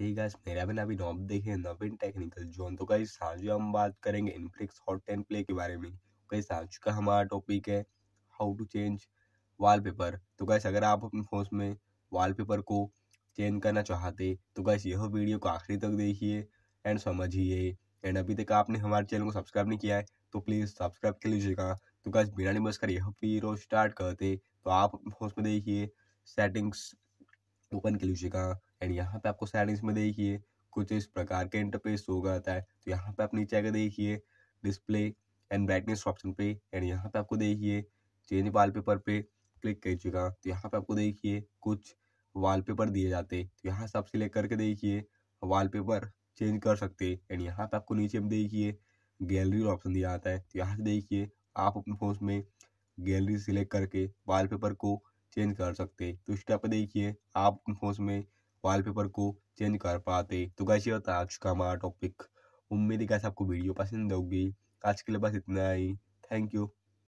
hey guys मेरा भी knob देखे नवीन टेक्निकल जोन तो आज हम बात करेंगे इनफ्लिक्स हॉट प्ले के बारे में आज का हमारा टॉपिक है हाउ टू चेंज वॉलपेपर तो अगर आप अपने फोन में वॉलपेपर को चेंज करना चाहते तो गैस यह वीडियो को आखिरी तक देखिए एंड समझिए एंड अभी तक आपने हमारे चैनल को सब्सक्राइब नहीं किया है तो प्लीज़ सब्सक्राइब कर लीजिएगा तो गैस बिना नहीं बस कर यह वीडियो स्टार्ट करते तो आप अपने फोन में देखिए सेटिंग्स ओपन कर लीजिएगा एंड यहाँ पे आपको सेटिंग्स में देखिए कुछ इस प्रकार का इंटरफेस होगा आता है तो यहाँ पे आप नीचे आकर देखिए डिस्प्ले एंड ब्राइटनेस ऑप्शन पे एंड यहाँ पे आपको देखिए चेंज वॉलपेपर पे क्लिक कर चुका तो यहाँ पे आपको देखिए कुछ वॉलपेपर दिए जाते तो यहाँ सब सिलेक्ट करके देखिए वॉलपेपर चेंज कर सकते एंड यहाँ पे आपको नीचे में देखिए गैलरी ऑप्शन दिया जाता है तो यहाँ से देखिए आप अपने फोन में गैलरी सिलेक्ट करके वॉलपेपर को चेंज कर सकते तो इस देखिए आप उसमें वॉलपेपर को चेंज कर पाते तो कैसे होता आज का हमारा टॉपिक उम्मीद है कैसे आपको वीडियो पसंद होगी आज के लिए बस इतना ही थैंक यू